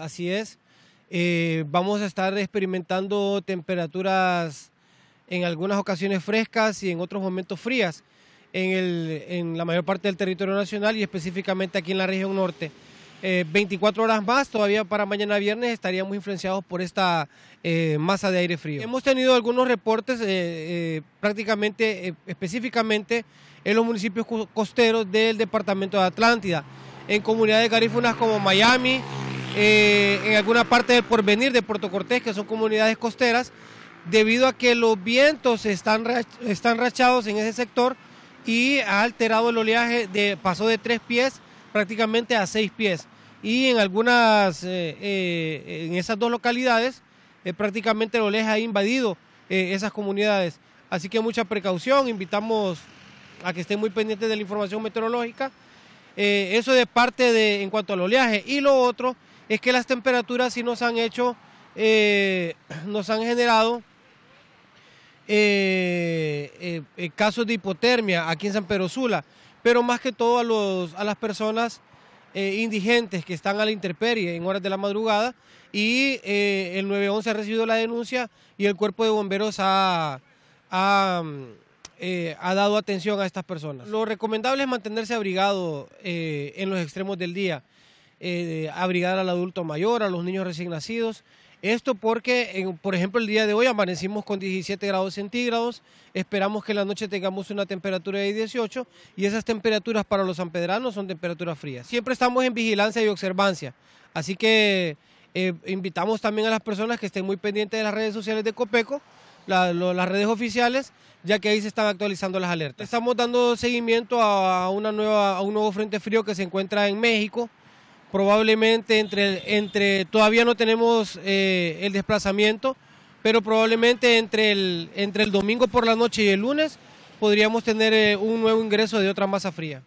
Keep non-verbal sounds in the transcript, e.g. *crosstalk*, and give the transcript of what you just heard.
Así es. Eh, vamos a estar experimentando temperaturas en algunas ocasiones frescas y en otros momentos frías en, la mayor parte del territorio nacional y específicamente aquí en la región norte. 24 eh, horas más, todavía para mañana viernes estaríamos influenciados por esta eh, masa de aire frío. Hemos tenido algunos reportes prácticamente, específicamente en los municipios costeros del departamento de Atlántida, en comunidades garífunas como Miami, eh, en alguna parte del porvenir de Puerto Cortés, que son comunidades costeras, debido a que los vientos están, están rachados en ese sector y ha alterado el oleaje, de, pasó de tres pies prácticamente a seis pies. Y en algunas, eh, eh, en esas dos localidades, prácticamente el oleaje ha invadido esas comunidades. Así que mucha precaución, invitamos a que estén muy pendientes de la información meteorológica. eso de parte de en cuanto al oleaje. Y lo otro es que las temperaturas sí nos han hecho, eh, *clears throat* nos han generado eh, eh, casos de hipotermia aquí en San Pedro Sula, pero más que todo a, las personas indigentes que están a la intemperie en horas de la madrugada y el 911 ha recibido la denuncia y el cuerpo de bomberos ha, ha dado atención a estas personas. Lo recomendable es mantenerse abrigado en los extremos del día. Eh, abrigar al adulto mayor, a los niños recién nacidos. Esto porque, por ejemplo, el día de hoy amanecimos con 17 grados centígrados, esperamos que en la noche tengamos una temperatura de 18 y esas temperaturas para los sanpedranos son temperaturas frías. Siempre estamos en vigilancia y observancia, así que eh, invitamos también a las personas que estén muy pendientes de las redes sociales de Copeco, las redes oficiales, ya que ahí se están actualizando las alertas. Estamos dando seguimiento a, nueva, a un nuevo frente frío que se encuentra en México probablemente entre, todavía no tenemos eh, el desplazamiento, pero probablemente entre el, entre el domingo por la noche y el lunes podríamos tener eh, un nuevo ingreso de otra masa fría.